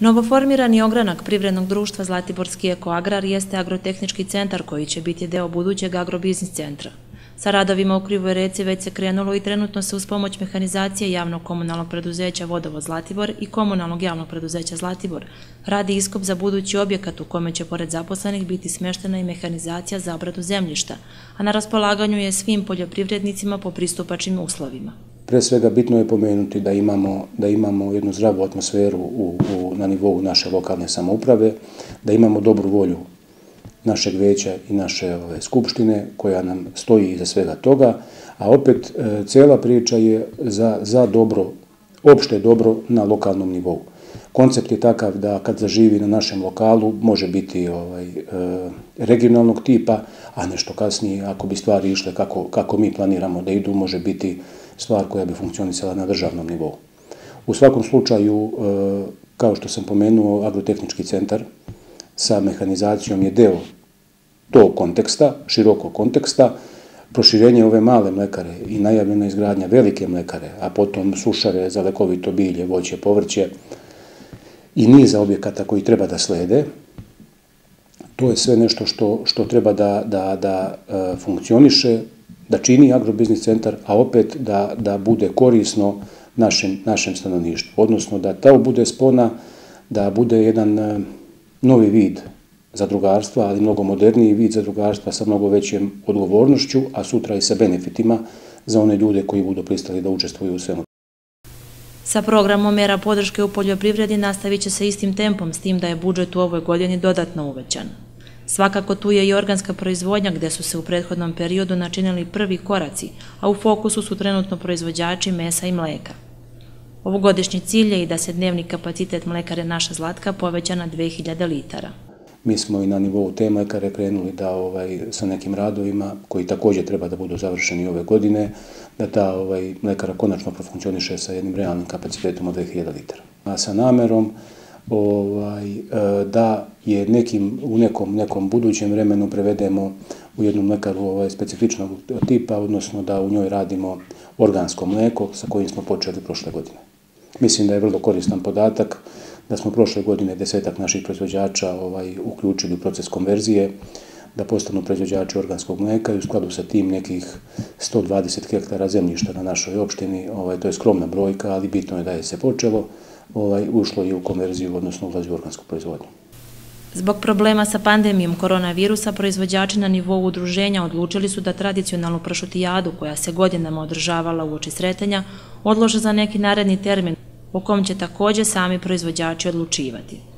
Novoformirani ogranak privrednog društva Zlatiborski ekoagrar jeste agrotehnički centar koji će biti deo budućeg agrobiznis centra. Sa radovima u Krivoj reci već se krenulo i trenutno se uz pomoć mehanizacije javnog komunalnog preduzeća Vodovo Zlatibor i komunalnog javnog preduzeća Zlatibor radi iskop za budući objekat u kome će pored zaposlenih biti smeštena i mehanizacija za obradu zemljišta, a na raspolaganju je svim poljoprivrednicima po pristupačnim uslovima pre svega bitno je pomenuti da imamo, da imamo jednu zdravu atmosferu u, u, na nivou naše lokalne samouprave, da imamo dobru volju našeg veća i naše ove, skupštine koja nam stoji iza svega toga, a opet e, cela priča je za, za dobro, opšte dobro na lokalnom nivou. Koncept je takav da kad zaživi na našem lokalu može biti ovaj e, regionalnog tipa, a nešto kasnije, ako bi stvari išle kako, kako mi planiramo da idu, može biti stvar koja bi funkcionisala na državnom nivou. U svakom slučaju, e, kao što sam pomenuo, agrotehnički centar sa mehanizacijom je deo tog konteksta, širokog konteksta, proširenje ove male mlekare i najavljena izgradnja velike mlekare, a potom sušare za lekovito bilje, voće, povrće i niza objekata koji treba da slede, to je sve nešto što, što treba da, da, da e, funkcioniše, da čini agrobiznis centar, a opet da, da bude korisno našem, našem stanovništvu. Odnosno da ta bude spona, da bude jedan e, novi vid zadrugarstva, ali mnogo moderniji vid zadrugarstva sa mnogo većem odgovornošću, a sutra i sa benefitima za one ljude koji budu pristali da učestvuju u svemu. Sa programom mera podrške u poljoprivredi nastavit će se istim tempom, s tim da je budžet u ovoj godini dodatno uvećan. Svakako tu je i organska proizvodnja gde su se u prethodnom periodu načinili prvi koraci, a u fokusu su trenutno proizvođači mesa i mleka. Ovogodišnji cilj je i da se dnevni kapacitet mlekare naša zlatka poveća na 2000 litara. Mi smo i na nivou te mlekare krenuli da ovaj, sa nekim radovima, koji također treba da budu završeni ove godine, da ta ovaj, mlekara konačno profunkcioniše sa jednim realnim kapacitetom od 2000 litara. A sa namerom ovaj, e, da je nekim, u nekom, nekom budućem vremenu prevedemo u jednu mlekaru ovaj, specifičnog tipa, odnosno da u njoj radimo organsko mleko sa kojim smo počeli prošle godine. Mislim da je vrlo koristan podatak da smo prošle godine desetak naših proizvođača ovaj, uključili u proces konverzije, da postanu proizvođači organskog mleka i u skladu sa tim nekih 120 hektara zemljišta na našoj opštini. Ovaj, to je skromna brojka, ali bitno je da je se počelo ovaj, ušlo i u konverziju, odnosno ulazi u organsku proizvodnju. Zbog problema sa pandemijom koronavirusa, proizvođači na nivou udruženja odlučili su da tradicionalnu pršutijadu, koja se godinama održavala u oči sretenja, odlože za neki naredni termin, o kom će također sami proizvođači odlučivati.